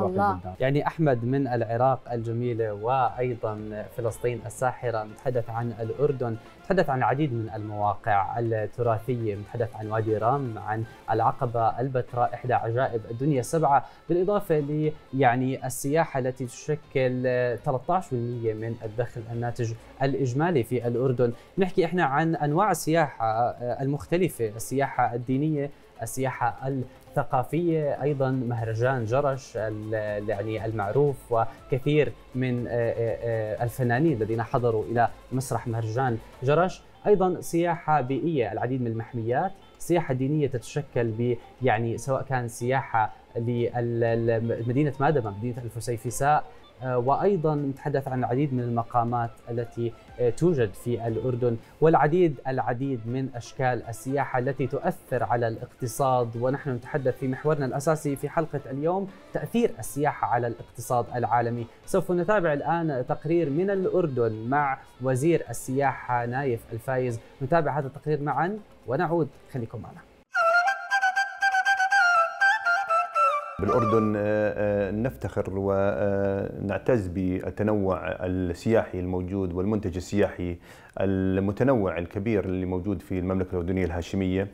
الله يعني احمد من العراق الجميله وايضا فلسطين الساحره نتحدث عن الاردن نتحدث عن العديد من المواقع التراثيه نتحدث عن وادي رام عن العقبه البتراء احدى عجائب الدنيا السبعه بالاضافه ل يعني السياحه التي تشكل 13% من الدخل الناتج الاجمالي في الاردن نحكي احنا عن انواع السياحه المختلفه السياحه الدينيه السياحة الثقافية أيضا مهرجان جرش يعني المعروف وكثير من آه، آه، آه، الفنانين الذين حضروا إلى مسرح مهرجان جرش أيضا سياحة بيئية العديد من المحميات سياحة دينية تتشكل ب يعني سواء كان سياحة لمدينة مادبة مدينة الفسيفساء آه، وايضا نتحدث عن العديد من المقامات التي آه، توجد في الاردن والعديد العديد من اشكال السياحه التي تؤثر على الاقتصاد ونحن نتحدث في محورنا الاساسي في حلقه اليوم تاثير السياحه على الاقتصاد العالمي، سوف نتابع الان تقرير من الاردن مع وزير السياحه نايف الفايز، نتابع هذا التقرير معا ونعود خليكم معنا. بالاردن آه، آه، نفتخر ونعتز بالتنوع السياحي الموجود والمنتج السياحي المتنوع الكبير اللي موجود في المملكه الاردنيه الهاشميه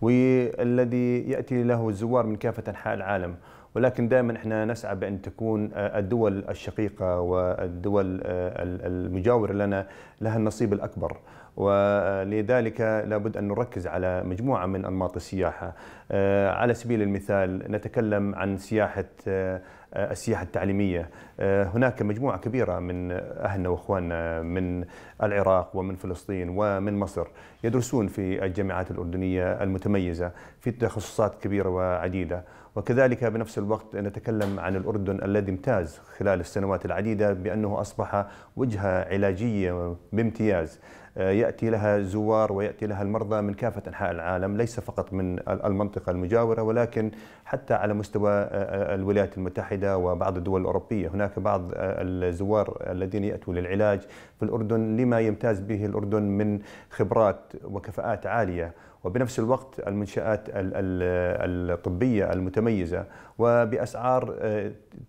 والذي ياتي له الزوار من كافه انحاء العالم ولكن دائما احنا نسعى بان تكون آه، الدول الشقيقه والدول المجاوره لنا لها النصيب الاكبر ولذلك لابد أن نركز على مجموعة من أنماط السياحة آه، على سبيل المثال نتكلم عن سياحة آه، السياحة التعليمية آه، هناك مجموعة كبيرة من أهلنا وأخواننا من العراق ومن فلسطين ومن مصر يدرسون في الجامعات الأردنية المتميزة في تخصصات كبيرة وعديدة وكذلك بنفس الوقت نتكلم عن الأردن الذي امتاز خلال السنوات العديدة بأنه أصبح وجهة علاجية بامتياز آه، ياتي لها زوار وياتي لها المرضى من كافه انحاء العالم ليس فقط من المنطقه المجاوره ولكن حتى على مستوى آه، آه، الولايات المتحده وبعض الدول الاوروبيه هناك بعض الزوار الذين ياتوا للعلاج في الاردن لما يمتاز به الاردن من خبرات وكفاءات عاليه وبنفس الوقت المنشآت الطبية المتميزة وبأسعار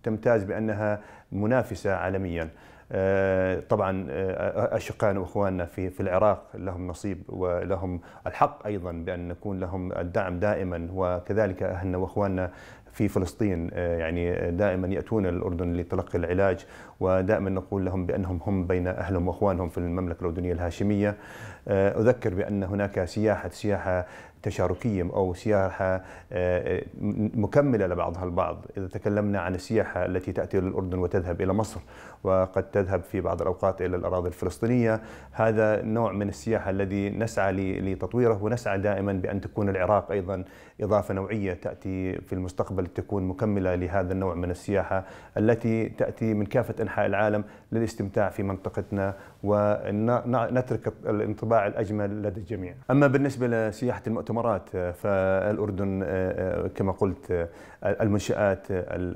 تمتاز بأنها منافسة عالميا آه، طبعا آه، اشقائنا واخواننا في في العراق لهم نصيب ولهم الحق ايضا بان نكون لهم الدعم دائما وكذلك اهلنا واخواننا في فلسطين آه، يعني دائما يأتون الأردن لتلقي العلاج ودائما نقول لهم بأنهم هم بين أهلهم وأخوانهم في المملكة الأردنية الهاشمية آه، أذكر بأن هناك سياحة سياحة تشاركية أو سياحة آه، مكملة لبعضها البعض إذا تكلمنا عن السياحة التي تأتي للأردن وتذهب إلى مصر وقد تذهب في بعض الأوقات إلى الأراضي الفلسطينية هذا نوع من السياحة الذي نسعى لتطويره ونسعى دائما بأن تكون العراق أيضا إضافة نوعية تأتي في المستقبل المستقبل تكون مكملة لهذا النوع من السياحة التي تأتي من كافة أنحاء العالم للاستمتاع في منطقتنا ونترك الانطباع الأجمل لدى الجميع أما بالنسبة لسياحة المؤتمرات فالأردن كما قلت المنشآت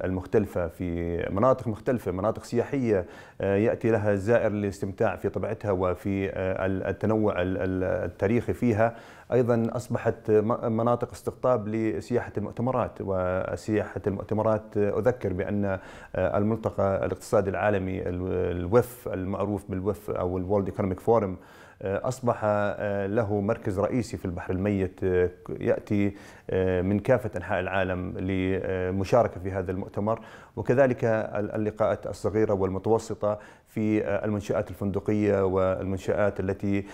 المختلفة في مناطق مختلفة مناطق سياحية يأتي لها الزائر للاستمتاع في طبيعتها وفي التنوع التاريخي فيها ايضا اصبحت مناطق استقطاب لسياحه المؤتمرات وسياحه المؤتمرات اذكر بان آه، الملتقى الاقتصادي العالمي الوف المعروف بالوف او الورلد ايكونوميك فورم أصبح آه، له مركز رئيسي في البحر الميت آه، يأتي من كافة أنحاء العالم لمشاركة في هذا المؤتمر وكذلك اللقاءات الصغيرة والمتوسطة في المنشآت الفندقية والمنشآت التي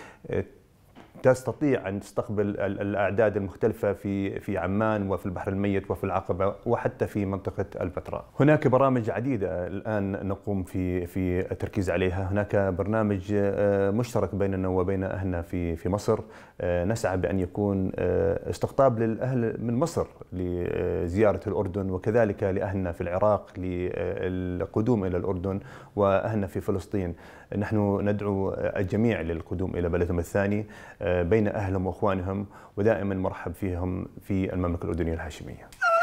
تستطيع ان تستقبل الاعداد المختلفه في في عمان وفي البحر الميت وفي العقبه وحتى في منطقه البتراء. هناك برامج عديده الان نقوم في في التركيز عليها، هناك برنامج آه، مشترك بيننا وبين اهلنا في في مصر آه، نسعى بان يكون آه، استقطاب للاهل من مصر لزياره الاردن وكذلك لاهلنا في العراق للقدوم الى الاردن واهلنا في فلسطين. نحن ندعو الجميع للقدوم الى بلدهم الثاني بين أهلهم وأخوانهم ودائما مرحب فيهم في المملكة الأردنية الهاشمية